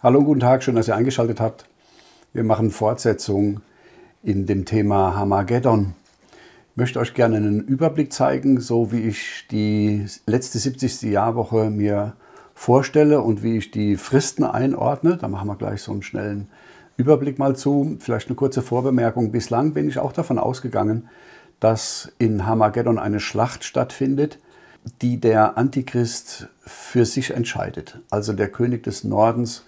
Hallo und guten Tag, schön, dass ihr eingeschaltet habt. Wir machen Fortsetzung in dem Thema Hamageddon. Ich möchte euch gerne einen Überblick zeigen, so wie ich die letzte 70. Jahrwoche mir vorstelle und wie ich die Fristen einordne. Da machen wir gleich so einen schnellen Überblick mal zu. Vielleicht eine kurze Vorbemerkung. Bislang bin ich auch davon ausgegangen, dass in Hamageddon eine Schlacht stattfindet, die der Antichrist für sich entscheidet. Also der König des Nordens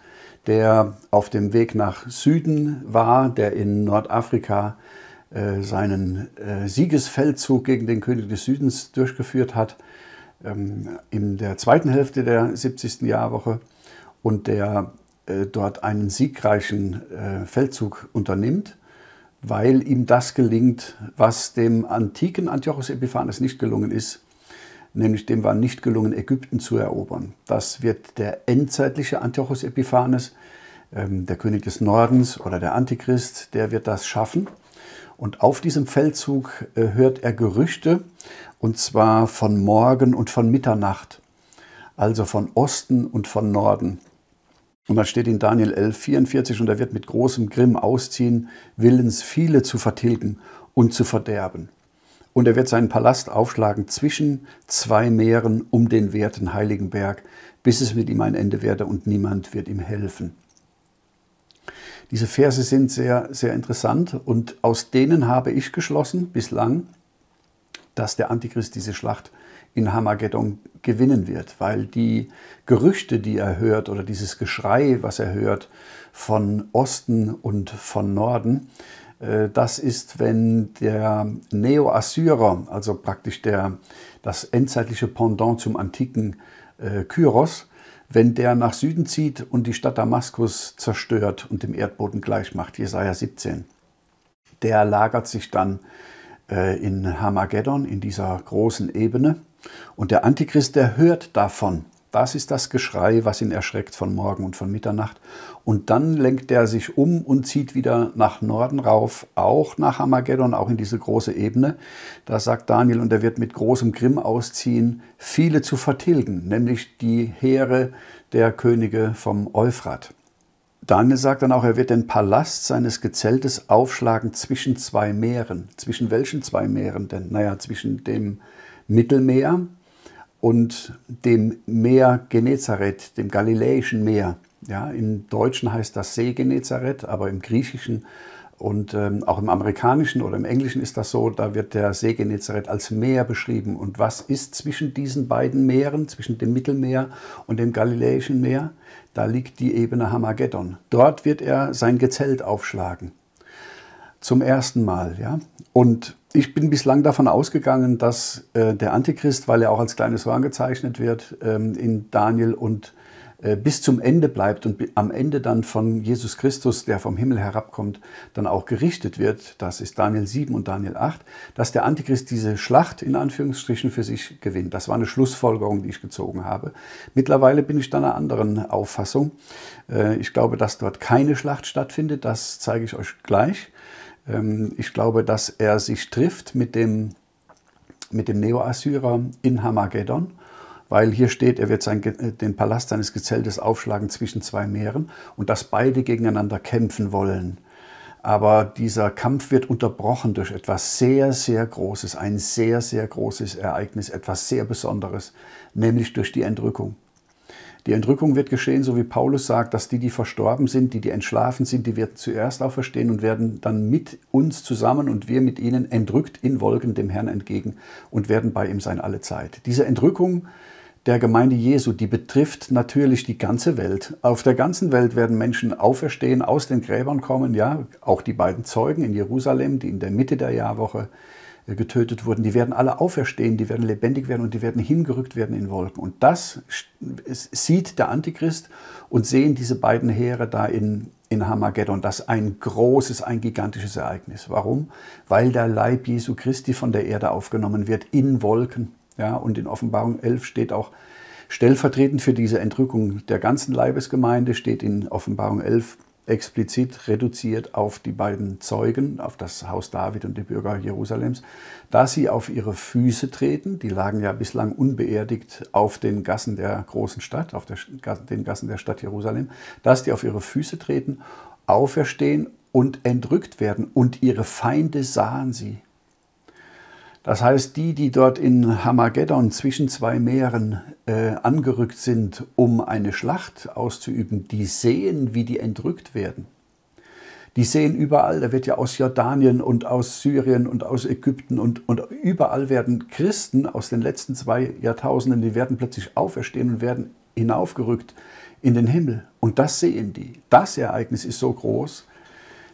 der auf dem Weg nach Süden war, der in Nordafrika äh, seinen äh, Siegesfeldzug gegen den König des Südens durchgeführt hat, ähm, in der zweiten Hälfte der 70. Jahrwoche und der äh, dort einen siegreichen äh, Feldzug unternimmt, weil ihm das gelingt, was dem antiken Antiochus Epiphanes nicht gelungen ist, nämlich dem war nicht gelungen, Ägypten zu erobern. Das wird der endzeitliche Antiochus Epiphanes, ähm, der König des Nordens oder der Antichrist, der wird das schaffen. Und auf diesem Feldzug äh, hört er Gerüchte, und zwar von Morgen und von Mitternacht, also von Osten und von Norden. Und dann steht in Daniel 11, 44, und er wird mit großem Grimm ausziehen, willens viele zu vertilgen und zu verderben und er wird seinen Palast aufschlagen zwischen zwei Meeren um den werten Heiligenberg, bis es mit ihm ein Ende werde und niemand wird ihm helfen. Diese Verse sind sehr, sehr interessant und aus denen habe ich geschlossen bislang, dass der Antichrist diese Schlacht in Hamageddon gewinnen wird, weil die Gerüchte, die er hört oder dieses Geschrei, was er hört von Osten und von Norden, äh, das ist, wenn der Neo-Assyrer, also praktisch der, das endzeitliche Pendant zum antiken äh, Kyros, wenn der nach Süden zieht und die Stadt Damaskus zerstört und dem Erdboden gleichmacht, Jesaja 17. Der lagert sich dann äh, in Hamageddon, in dieser großen Ebene. Und der Antichrist, der hört davon das ist das Geschrei, was ihn erschreckt von Morgen und von Mitternacht. Und dann lenkt er sich um und zieht wieder nach Norden rauf, auch nach Armageddon, auch in diese große Ebene. Da sagt Daniel, und er wird mit großem Grimm ausziehen, viele zu vertilgen, nämlich die Heere der Könige vom Euphrat. Daniel sagt dann auch, er wird den Palast seines Gezeltes aufschlagen zwischen zwei Meeren. Zwischen welchen zwei Meeren denn? Naja, zwischen dem Mittelmeer, und dem Meer Genezareth, dem galiläischen Meer. Ja, Im Deutschen heißt das See Genezareth, aber im Griechischen und ähm, auch im Amerikanischen oder im Englischen ist das so, da wird der See Genezareth als Meer beschrieben. Und was ist zwischen diesen beiden Meeren, zwischen dem Mittelmeer und dem Galiläischen Meer? Da liegt die Ebene Hamageddon. Dort wird er sein Gezelt aufschlagen. Zum ersten Mal, ja. Und ich bin bislang davon ausgegangen, dass äh, der Antichrist, weil er auch als kleines Horn gezeichnet wird ähm, in Daniel und äh, bis zum Ende bleibt und am Ende dann von Jesus Christus, der vom Himmel herabkommt, dann auch gerichtet wird, das ist Daniel 7 und Daniel 8, dass der Antichrist diese Schlacht in Anführungsstrichen für sich gewinnt. Das war eine Schlussfolgerung, die ich gezogen habe. Mittlerweile bin ich da einer anderen Auffassung. Äh, ich glaube, dass dort keine Schlacht stattfindet, das zeige ich euch gleich ähm, ich glaube, dass er sich trifft mit dem, mit dem Neo-Assyrer in Hamageddon, weil hier steht, er wird sein, äh, den Palast seines Gezeltes aufschlagen zwischen zwei Meeren und dass beide gegeneinander kämpfen wollen. Aber dieser Kampf wird unterbrochen durch etwas sehr, sehr Großes, ein sehr, sehr großes Ereignis, etwas sehr Besonderes, nämlich durch die Entrückung. Die Entrückung wird geschehen, so wie Paulus sagt, dass die, die verstorben sind, die, die entschlafen sind, die werden zuerst auferstehen und werden dann mit uns zusammen und wir mit ihnen entrückt in Wolken dem Herrn entgegen und werden bei ihm sein alle Zeit. Diese Entrückung der Gemeinde Jesu, die betrifft natürlich die ganze Welt. Auf der ganzen Welt werden Menschen auferstehen, aus den Gräbern kommen, ja, auch die beiden Zeugen in Jerusalem, die in der Mitte der Jahrwoche äh, getötet wurden, die werden alle auferstehen, die werden lebendig werden und die werden hingerückt werden in Wolken. Und das sieht der Antichrist und sehen diese beiden Heere da in, in Hamageddon. Das ein großes, ein gigantisches Ereignis. Warum? Weil der Leib Jesu Christi von der Erde aufgenommen wird in Wolken. Ja, und in Offenbarung 11 steht auch, stellvertretend für diese Entrückung der ganzen Leibesgemeinde, steht in Offenbarung 11, explizit reduziert auf die beiden Zeugen, auf das Haus David und die Bürger Jerusalems, da sie auf ihre Füße treten, die lagen ja bislang unbeerdigt auf den Gassen der großen Stadt, auf der, den Gassen der Stadt Jerusalem, dass die auf ihre Füße treten, auferstehen und entrückt werden und ihre Feinde sahen sie. Das heißt, die, die dort in Hamageddon zwischen zwei Meeren äh, angerückt sind, um eine Schlacht auszuüben, die sehen, wie die entrückt werden. Die sehen überall, da wird ja aus Jordanien und aus Syrien und aus Ägypten und, und überall werden Christen aus den letzten zwei Jahrtausenden, die werden plötzlich auferstehen und werden hinaufgerückt in den Himmel. Und das sehen die. Das Ereignis ist so groß,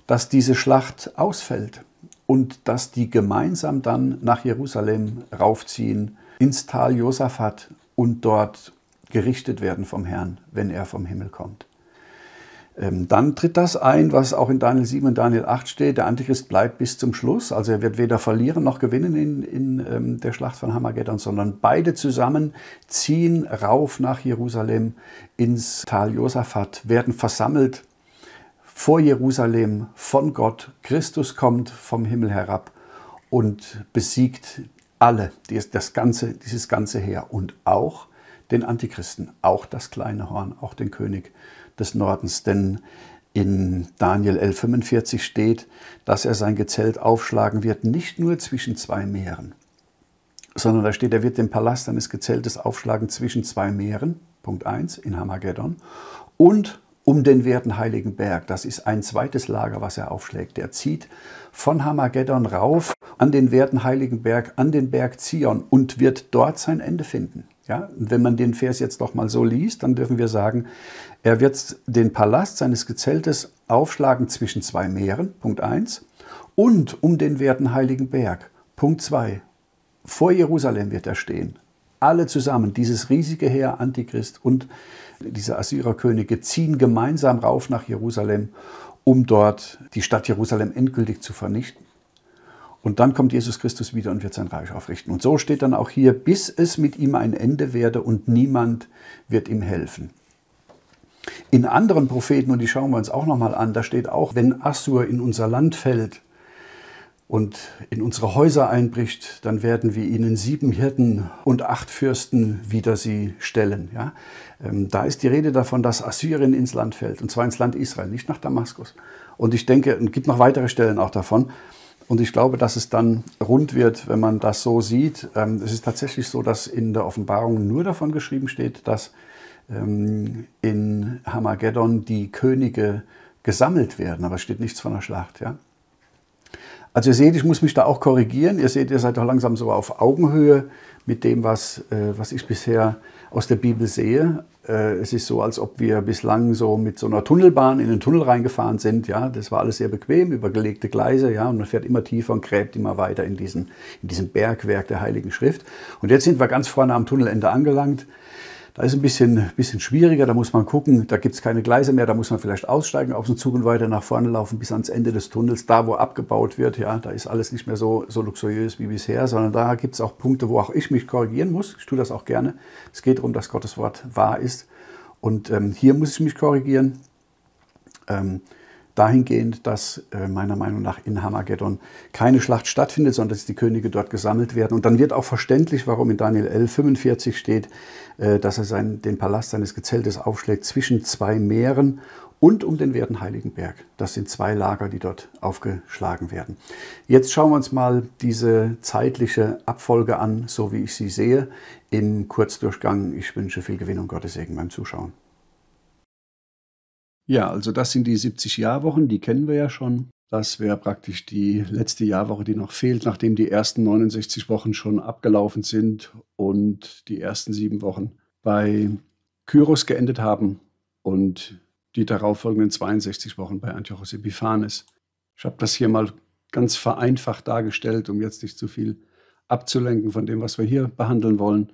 dass diese Schlacht ausfällt und dass die gemeinsam dann nach Jerusalem raufziehen, ins Tal Josaphat und dort gerichtet werden vom Herrn, wenn er vom Himmel kommt. Ähm, dann tritt das ein, was auch in Daniel 7 und Daniel 8 steht. Der Antichrist bleibt bis zum Schluss. Also er wird weder verlieren noch gewinnen in, in ähm, der Schlacht von Hamageddon, sondern beide zusammen ziehen rauf nach Jerusalem ins Tal Josaphat, werden versammelt vor Jerusalem von Gott. Christus kommt vom Himmel herab und besiegt alle, das ganze, dieses ganze Heer und auch den Antichristen, auch das kleine Horn, auch den König des Nordens. Denn in Daniel 11,45 steht, dass er sein Gezelt aufschlagen wird, nicht nur zwischen zwei Meeren, sondern da steht, er wird den Palast seines Gezeltes aufschlagen zwischen zwei Meeren, Punkt 1 in Hamagedon, und um den werten Heiligen Berg. Das ist ein zweites Lager, was er aufschlägt. Er zieht von Hamageddon rauf an den werten Heiligen Berg, an den Berg Zion und wird dort sein Ende finden. Ja, wenn man den Vers jetzt nochmal so liest, dann dürfen wir sagen, er wird den Palast seines Gezeltes aufschlagen zwischen zwei Meeren, Punkt 1, und um den werten Heiligen Berg, Punkt 2. Vor Jerusalem wird er stehen, alle zusammen, dieses riesige Heer Antichrist und diese Assyrerkönige, ziehen gemeinsam rauf nach Jerusalem, um dort die Stadt Jerusalem endgültig zu vernichten. Und dann kommt Jesus Christus wieder und wird sein Reich aufrichten. Und so steht dann auch hier, bis es mit ihm ein Ende werde und niemand wird ihm helfen. In anderen Propheten, und die schauen wir uns auch nochmal an, da steht auch, wenn Assur in unser Land fällt, und in unsere Häuser einbricht, dann werden wir ihnen sieben Hirten und acht Fürsten wieder sie stellen. Ja? Ähm, da ist die Rede davon, dass Assyrien ins Land fällt, und zwar ins Land Israel, nicht nach Damaskus. Und ich denke, es gibt noch weitere Stellen auch davon. Und ich glaube, dass es dann rund wird, wenn man das so sieht. Ähm, es ist tatsächlich so, dass in der Offenbarung nur davon geschrieben steht, dass ähm, in Hamageddon die Könige gesammelt werden, aber es steht nichts von der Schlacht. Ja? Also ihr seht, ich muss mich da auch korrigieren. Ihr seht, ihr seid doch langsam so auf Augenhöhe mit dem, was, äh, was ich bisher aus der Bibel sehe. Äh, es ist so, als ob wir bislang so mit so einer Tunnelbahn in den Tunnel reingefahren sind. Ja, das war alles sehr bequem, übergelegte Gleise. Ja, und man fährt immer tiefer und gräbt immer weiter in, diesen, in diesem Bergwerk der Heiligen Schrift. Und jetzt sind wir ganz vorne am Tunnelende angelangt. Da ist ein bisschen, bisschen schwieriger, da muss man gucken, da gibt es keine Gleise mehr, da muss man vielleicht aussteigen auf den Zug und weiter nach vorne laufen bis ans Ende des Tunnels, da wo abgebaut wird. Ja, da ist alles nicht mehr so, so luxuriös wie bisher, sondern da gibt es auch Punkte, wo auch ich mich korrigieren muss. Ich tue das auch gerne. Es geht darum, dass Gottes Wort wahr ist. Und ähm, hier muss ich mich korrigieren. Ähm, dahingehend, dass äh, meiner Meinung nach in Hamageddon keine Schlacht stattfindet, sondern dass die Könige dort gesammelt werden. Und dann wird auch verständlich, warum in Daniel 11, 45 steht, äh, dass er seinen, den Palast seines Gezeltes aufschlägt zwischen zwei Meeren und um den werten Heiligen Berg. Das sind zwei Lager, die dort aufgeschlagen werden. Jetzt schauen wir uns mal diese zeitliche Abfolge an, so wie ich sie sehe, im Kurzdurchgang. Ich wünsche viel Gewinn und Gottes Segen beim Zuschauen. Ja, also das sind die 70 Jahrwochen, die kennen wir ja schon. Das wäre praktisch die letzte Jahrwoche, die noch fehlt, nachdem die ersten 69 Wochen schon abgelaufen sind und die ersten sieben Wochen bei Kyros geendet haben und die darauffolgenden 62 Wochen bei Antiochos Epiphanes. Ich habe das hier mal ganz vereinfacht dargestellt, um jetzt nicht zu viel abzulenken von dem, was wir hier behandeln wollen.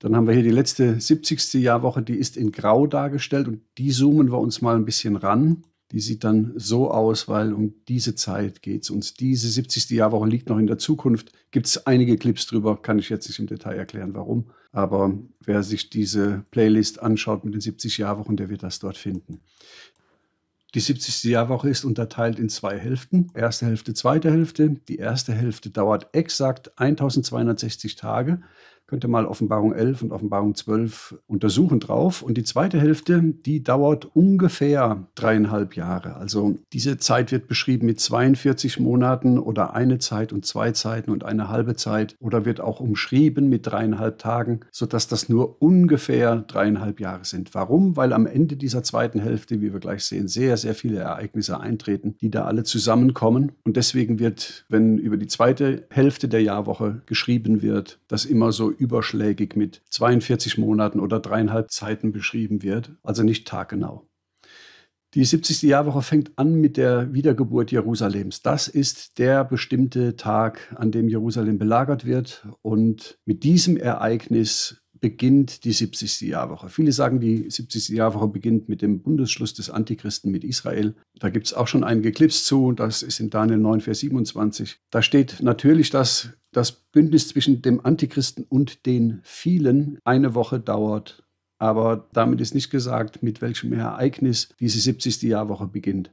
Dann haben wir hier die letzte 70. Jahrwoche, die ist in Grau dargestellt und die zoomen wir uns mal ein bisschen ran. Die sieht dann so aus, weil um diese Zeit geht es uns. Diese 70. Jahrwoche liegt noch in der Zukunft. Gibt es einige Clips drüber, kann ich jetzt nicht im Detail erklären, warum. Aber wer sich diese Playlist anschaut mit den 70 Jahrwochen, der wird das dort finden. Die 70. Jahrwoche ist unterteilt in zwei Hälften. Erste Hälfte, zweite Hälfte. Die erste Hälfte dauert exakt 1260 Tage könnte mal Offenbarung 11 und Offenbarung 12 untersuchen drauf. Und die zweite Hälfte, die dauert ungefähr dreieinhalb Jahre. Also diese Zeit wird beschrieben mit 42 Monaten oder eine Zeit und zwei Zeiten und eine halbe Zeit oder wird auch umschrieben mit dreieinhalb Tagen, sodass das nur ungefähr dreieinhalb Jahre sind. Warum? Weil am Ende dieser zweiten Hälfte, wie wir gleich sehen, sehr, sehr viele Ereignisse eintreten, die da alle zusammenkommen. Und deswegen wird, wenn über die zweite Hälfte der Jahrwoche geschrieben wird, das immer so überschlägig mit 42 Monaten oder dreieinhalb Zeiten beschrieben wird, also nicht taggenau. Die 70. Jahrwoche fängt an mit der Wiedergeburt Jerusalems. Das ist der bestimmte Tag, an dem Jerusalem belagert wird. Und mit diesem Ereignis beginnt die 70. Jahrwoche. Viele sagen, die 70. Jahrwoche beginnt mit dem Bundesschluss des Antichristen mit Israel. Da gibt es auch schon einige Clips zu, das ist in Daniel 9, Vers 27. Da steht natürlich, dass das Bündnis zwischen dem Antichristen und den vielen eine Woche dauert. Aber damit ist nicht gesagt, mit welchem Ereignis diese 70. Jahrwoche beginnt.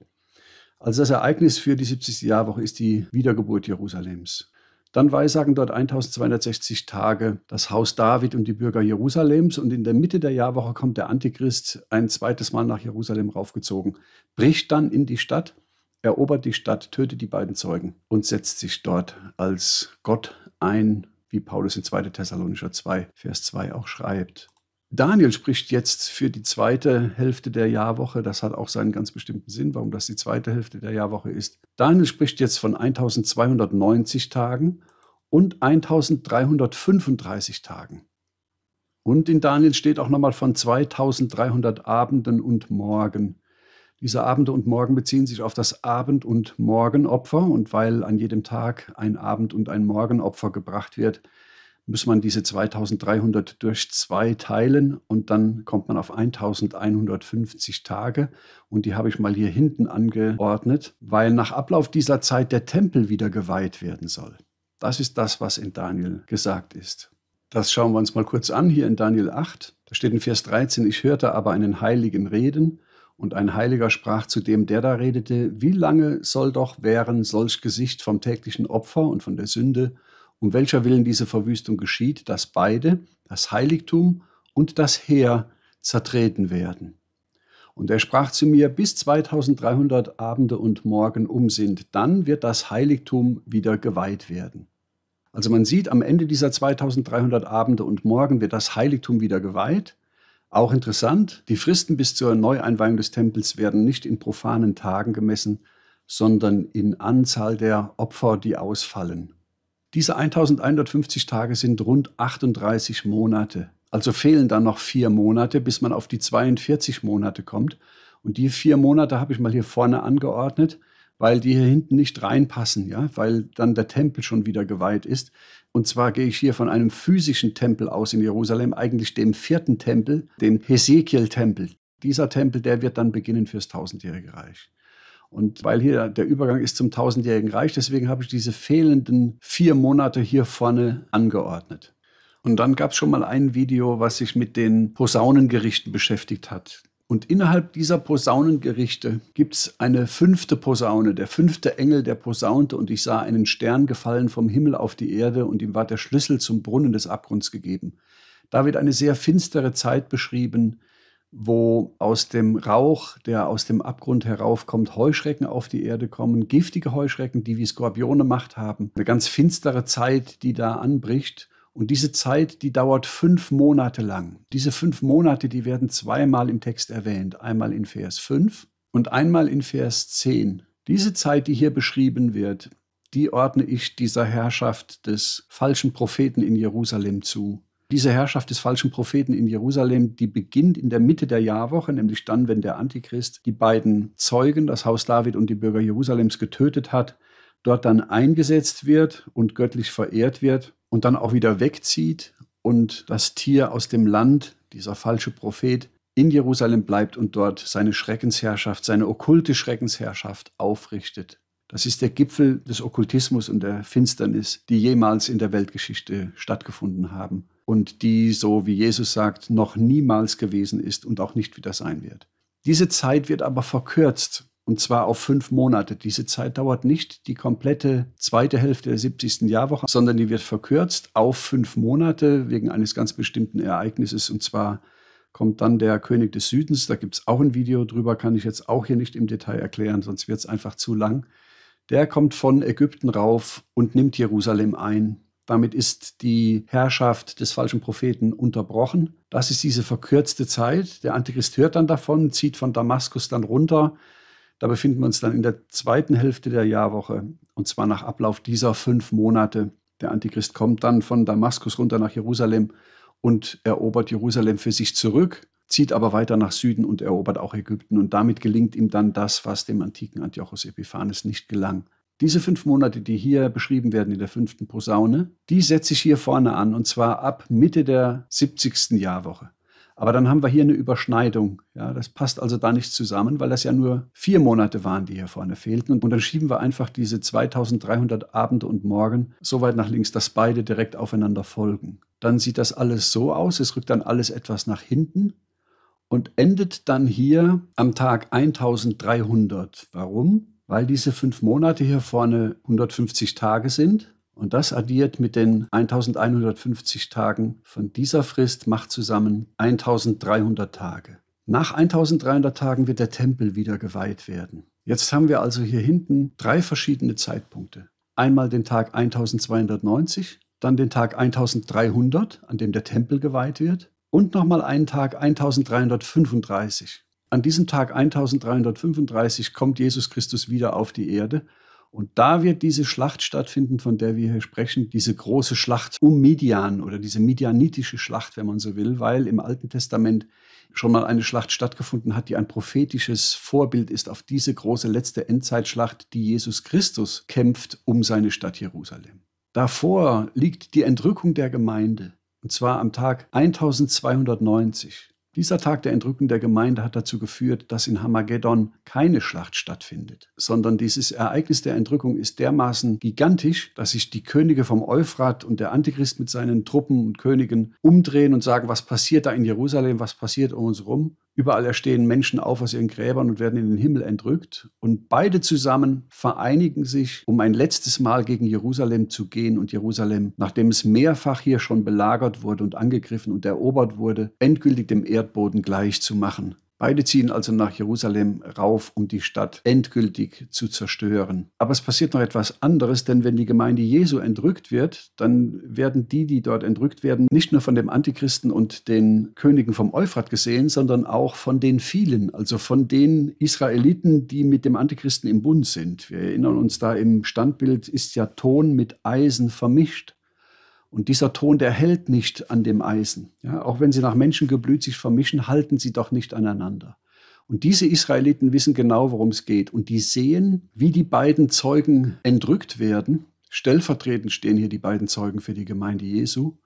Also das Ereignis für die 70. Jahrwoche ist die Wiedergeburt Jerusalems. Dann weissagen dort 1260 Tage das Haus David und die Bürger Jerusalems. Und in der Mitte der Jahrwoche kommt der Antichrist ein zweites Mal nach Jerusalem raufgezogen, bricht dann in die Stadt, erobert die Stadt, tötet die beiden Zeugen und setzt sich dort als Gott ein, wie Paulus in 2. Thessalonicher 2, Vers 2 auch schreibt. Daniel spricht jetzt für die zweite Hälfte der Jahrwoche. Das hat auch seinen ganz bestimmten Sinn, warum das die zweite Hälfte der Jahrwoche ist. Daniel spricht jetzt von 1290 Tagen und 1335 Tagen. Und in Daniel steht auch nochmal von 2300 Abenden und Morgen. Diese Abende und Morgen beziehen sich auf das Abend- und Morgenopfer. Und weil an jedem Tag ein Abend- und ein Morgenopfer gebracht wird, muss man diese 2300 durch zwei teilen und dann kommt man auf 1150 Tage. Und die habe ich mal hier hinten angeordnet, weil nach Ablauf dieser Zeit der Tempel wieder geweiht werden soll. Das ist das, was in Daniel gesagt ist. Das schauen wir uns mal kurz an hier in Daniel 8. Da steht in Vers 13, ich hörte aber einen Heiligen reden. Und ein Heiliger sprach zu dem, der da redete, wie lange soll doch während solch Gesicht vom täglichen Opfer und von der Sünde um welcher willen diese Verwüstung geschieht, dass beide, das Heiligtum und das Heer, zertreten werden. Und er sprach zu mir, bis 2300 Abende und Morgen um sind, dann wird das Heiligtum wieder geweiht werden. Also man sieht, am Ende dieser 2300 Abende und Morgen wird das Heiligtum wieder geweiht. Auch interessant, die Fristen bis zur Neueinweihung des Tempels werden nicht in profanen Tagen gemessen, sondern in Anzahl der Opfer, die ausfallen. Diese 1150 Tage sind rund 38 Monate. Also fehlen dann noch vier Monate, bis man auf die 42 Monate kommt. Und die vier Monate habe ich mal hier vorne angeordnet, weil die hier hinten nicht reinpassen, ja, weil dann der Tempel schon wieder geweiht ist. Und zwar gehe ich hier von einem physischen Tempel aus in Jerusalem, eigentlich dem vierten Tempel, dem Hesekiel-Tempel. Dieser Tempel, der wird dann beginnen fürs tausendjährige Reich. Und weil hier der Übergang ist zum tausendjährigen Reich, deswegen habe ich diese fehlenden vier Monate hier vorne angeordnet. Und dann gab es schon mal ein Video, was sich mit den Posaunengerichten beschäftigt hat. Und innerhalb dieser Posaunengerichte gibt es eine fünfte Posaune. Der fünfte Engel, der posaunte, und ich sah einen Stern gefallen vom Himmel auf die Erde, und ihm war der Schlüssel zum Brunnen des Abgrunds gegeben. Da wird eine sehr finstere Zeit beschrieben, wo aus dem Rauch, der aus dem Abgrund heraufkommt, Heuschrecken auf die Erde kommen, giftige Heuschrecken, die wie Skorpione Macht haben. Eine ganz finstere Zeit, die da anbricht. Und diese Zeit, die dauert fünf Monate lang. Diese fünf Monate, die werden zweimal im Text erwähnt. Einmal in Vers 5 und einmal in Vers 10. Diese Zeit, die hier beschrieben wird, die ordne ich dieser Herrschaft des falschen Propheten in Jerusalem zu. Diese Herrschaft des falschen Propheten in Jerusalem, die beginnt in der Mitte der Jahrwoche, nämlich dann, wenn der Antichrist die beiden Zeugen, das Haus David und die Bürger Jerusalems, getötet hat, dort dann eingesetzt wird und göttlich verehrt wird und dann auch wieder wegzieht und das Tier aus dem Land, dieser falsche Prophet, in Jerusalem bleibt und dort seine Schreckensherrschaft, seine okkulte Schreckensherrschaft aufrichtet. Das ist der Gipfel des Okkultismus und der Finsternis, die jemals in der Weltgeschichte stattgefunden haben und die, so wie Jesus sagt, noch niemals gewesen ist und auch nicht wieder sein wird. Diese Zeit wird aber verkürzt und zwar auf fünf Monate. Diese Zeit dauert nicht die komplette zweite Hälfte der 70. Jahrwoche, sondern die wird verkürzt auf fünf Monate wegen eines ganz bestimmten Ereignisses. Und zwar kommt dann der König des Südens. Da gibt es auch ein Video drüber, kann ich jetzt auch hier nicht im Detail erklären, sonst wird es einfach zu lang. Der kommt von Ägypten rauf und nimmt Jerusalem ein. Damit ist die Herrschaft des falschen Propheten unterbrochen. Das ist diese verkürzte Zeit. Der Antichrist hört dann davon, zieht von Damaskus dann runter. Da befinden wir uns dann in der zweiten Hälfte der Jahrwoche, und zwar nach Ablauf dieser fünf Monate. Der Antichrist kommt dann von Damaskus runter nach Jerusalem und erobert Jerusalem für sich zurück, zieht aber weiter nach Süden und erobert auch Ägypten. Und damit gelingt ihm dann das, was dem antiken Antiochus Epiphanes nicht gelang. Diese fünf Monate, die hier beschrieben werden in der fünften Posaune, die setze ich hier vorne an und zwar ab Mitte der 70. Jahrwoche. Aber dann haben wir hier eine Überschneidung. Ja, das passt also da nicht zusammen, weil das ja nur vier Monate waren, die hier vorne fehlten. Und dann schieben wir einfach diese 2300 Abende und Morgen so weit nach links, dass beide direkt aufeinander folgen. Dann sieht das alles so aus. Es rückt dann alles etwas nach hinten und endet dann hier am Tag 1300. Warum? weil diese fünf Monate hier vorne 150 Tage sind. Und das addiert mit den 1150 Tagen von dieser Frist macht zusammen 1300 Tage. Nach 1300 Tagen wird der Tempel wieder geweiht werden. Jetzt haben wir also hier hinten drei verschiedene Zeitpunkte. Einmal den Tag 1290, dann den Tag 1300, an dem der Tempel geweiht wird, und nochmal einen Tag 1335 an diesem Tag 1335 kommt Jesus Christus wieder auf die Erde. Und da wird diese Schlacht stattfinden, von der wir hier sprechen, diese große Schlacht um Midian oder diese medianitische Schlacht, wenn man so will, weil im Alten Testament schon mal eine Schlacht stattgefunden hat, die ein prophetisches Vorbild ist auf diese große letzte Endzeitschlacht, die Jesus Christus kämpft um seine Stadt Jerusalem. Davor liegt die Entrückung der Gemeinde, und zwar am Tag 1290. Dieser Tag der Entrücken der Gemeinde hat dazu geführt, dass in Hamageddon keine Schlacht stattfindet, sondern dieses Ereignis der Entrückung ist dermaßen gigantisch, dass sich die Könige vom Euphrat und der Antichrist mit seinen Truppen und Königen umdrehen und sagen, was passiert da in Jerusalem, was passiert um uns herum? Überall erstehen Menschen auf aus ihren Gräbern und werden in den Himmel entrückt. Und beide zusammen vereinigen sich, um ein letztes Mal gegen Jerusalem zu gehen und Jerusalem, nachdem es mehrfach hier schon belagert wurde und angegriffen und erobert wurde, endgültig dem Erdboden gleich zu machen. Beide ziehen also nach Jerusalem rauf, um die Stadt endgültig zu zerstören. Aber es passiert noch etwas anderes, denn wenn die Gemeinde Jesu entrückt wird, dann werden die, die dort entrückt werden, nicht nur von dem Antichristen und den Königen vom Euphrat gesehen, sondern auch von den vielen, also von den Israeliten, die mit dem Antichristen im Bund sind. Wir erinnern uns da im Standbild ist ja Ton mit Eisen vermischt. Und dieser Ton, der hält nicht an dem Eisen. Ja, auch wenn sie nach Menschengeblüt sich vermischen, halten sie doch nicht aneinander. Und diese Israeliten wissen genau, worum es geht. Und die sehen, wie die beiden Zeugen entrückt werden. Stellvertretend stehen hier die beiden Zeugen für die Gemeinde Jesu.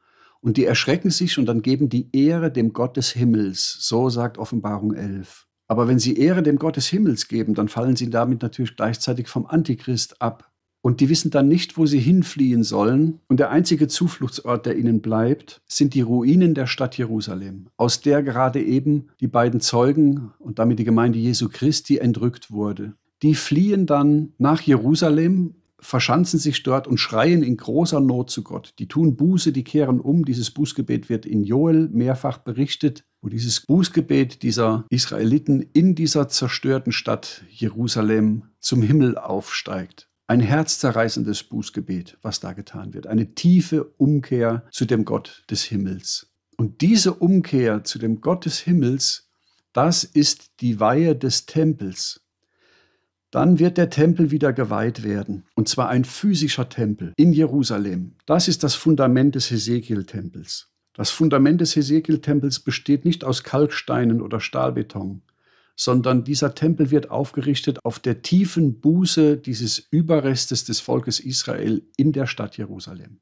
Und die erschrecken sich und dann geben die Ehre dem Gott des Himmels. So sagt Offenbarung 11. Aber wenn sie Ehre dem Gott des Himmels geben, dann fallen sie damit natürlich gleichzeitig vom Antichrist ab, und die wissen dann nicht, wo sie hinfliehen sollen. Und der einzige Zufluchtsort, der ihnen bleibt, sind die Ruinen der Stadt Jerusalem, aus der gerade eben die beiden Zeugen und damit die Gemeinde Jesu Christi entrückt wurde. Die fliehen dann nach Jerusalem, verschanzen sich dort und schreien in großer Not zu Gott. Die tun Buße, die kehren um. Dieses Bußgebet wird in Joel mehrfach berichtet, wo dieses Bußgebet dieser Israeliten in dieser zerstörten Stadt Jerusalem zum Himmel aufsteigt ein herzzerreißendes Bußgebet, was da getan wird, eine tiefe Umkehr zu dem Gott des Himmels. Und diese Umkehr zu dem Gott des Himmels, das ist die Weihe des Tempels. Dann wird der Tempel wieder geweiht werden, und zwar ein physischer Tempel in Jerusalem. Das ist das Fundament des Hesekiel-Tempels. Das Fundament des Hesekiel-Tempels besteht nicht aus Kalksteinen oder Stahlbeton, sondern dieser Tempel wird aufgerichtet auf der tiefen Buße dieses Überrestes des Volkes Israel in der Stadt Jerusalem.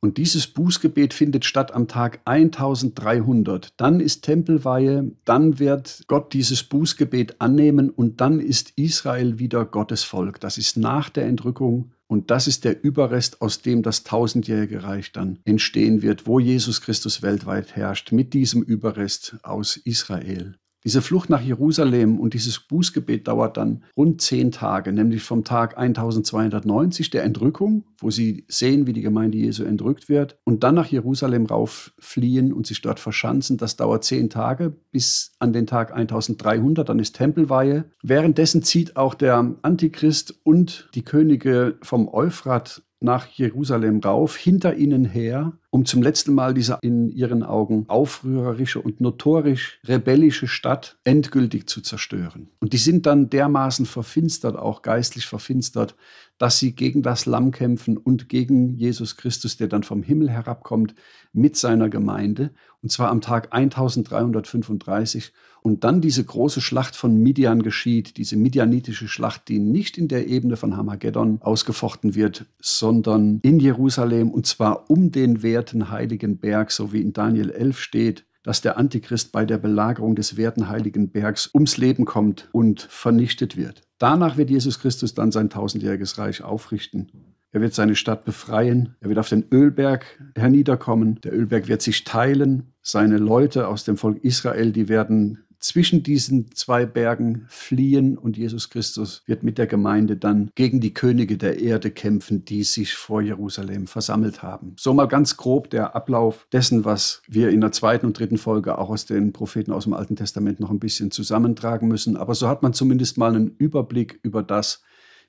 Und dieses Bußgebet findet statt am Tag 1300. Dann ist Tempelweihe, dann wird Gott dieses Bußgebet annehmen und dann ist Israel wieder Gottes Volk. Das ist nach der Entrückung und das ist der Überrest, aus dem das tausendjährige Reich dann entstehen wird, wo Jesus Christus weltweit herrscht, mit diesem Überrest aus Israel. Diese Flucht nach Jerusalem und dieses Bußgebet dauert dann rund zehn Tage, nämlich vom Tag 1290 der Entrückung, wo sie sehen, wie die Gemeinde Jesu entrückt wird, und dann nach Jerusalem rauffliehen und sich dort verschanzen. Das dauert zehn Tage bis an den Tag 1300, dann ist Tempelweihe. Währenddessen zieht auch der Antichrist und die Könige vom Euphrat nach Jerusalem rauf, hinter ihnen her um zum letzten Mal diese in ihren Augen aufrührerische und notorisch rebellische Stadt endgültig zu zerstören. Und die sind dann dermaßen verfinstert, auch geistlich verfinstert, dass sie gegen das Lamm kämpfen und gegen Jesus Christus, der dann vom Himmel herabkommt mit seiner Gemeinde, und zwar am Tag 1335. Und dann diese große Schlacht von Midian geschieht, diese midianitische Schlacht, die nicht in der Ebene von Hamageddon ausgefochten wird, sondern in Jerusalem, und zwar um den Wert, werten heiligen Berg, so wie in Daniel 11 steht, dass der Antichrist bei der Belagerung des werten heiligen Bergs ums Leben kommt und vernichtet wird. Danach wird Jesus Christus dann sein tausendjähriges Reich aufrichten. Er wird seine Stadt befreien. Er wird auf den Ölberg herniederkommen. Der Ölberg wird sich teilen. Seine Leute aus dem Volk Israel, die werden zwischen diesen zwei Bergen fliehen und Jesus Christus wird mit der Gemeinde dann gegen die Könige der Erde kämpfen, die sich vor Jerusalem versammelt haben. So mal ganz grob der Ablauf dessen, was wir in der zweiten und dritten Folge auch aus den Propheten aus dem Alten Testament noch ein bisschen zusammentragen müssen. Aber so hat man zumindest mal einen Überblick über das,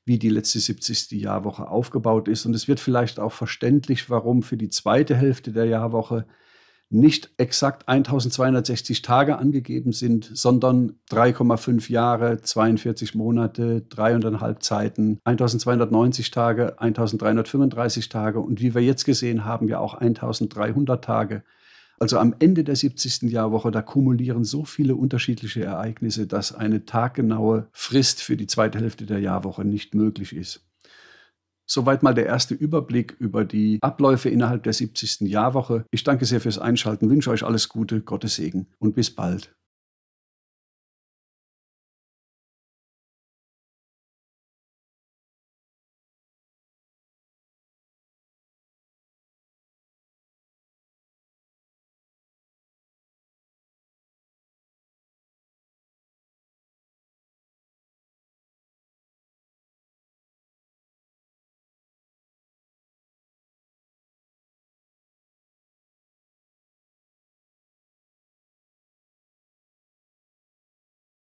wie die letzte 70. Jahrwoche aufgebaut ist. Und es wird vielleicht auch verständlich, warum für die zweite Hälfte der Jahrwoche nicht exakt 1260 Tage angegeben sind, sondern 3,5 Jahre, 42 Monate, dreieinhalb Zeiten, 1290 Tage, 1335 Tage und wie wir jetzt gesehen haben, ja auch 1300 Tage. Also am Ende der 70. Jahrwoche, da kumulieren so viele unterschiedliche Ereignisse, dass eine taggenaue Frist für die zweite Hälfte der Jahrwoche nicht möglich ist. Soweit mal der erste Überblick über die Abläufe innerhalb der 70. Jahrwoche. Ich danke sehr fürs Einschalten, wünsche euch alles Gute, Gottes Segen und bis bald.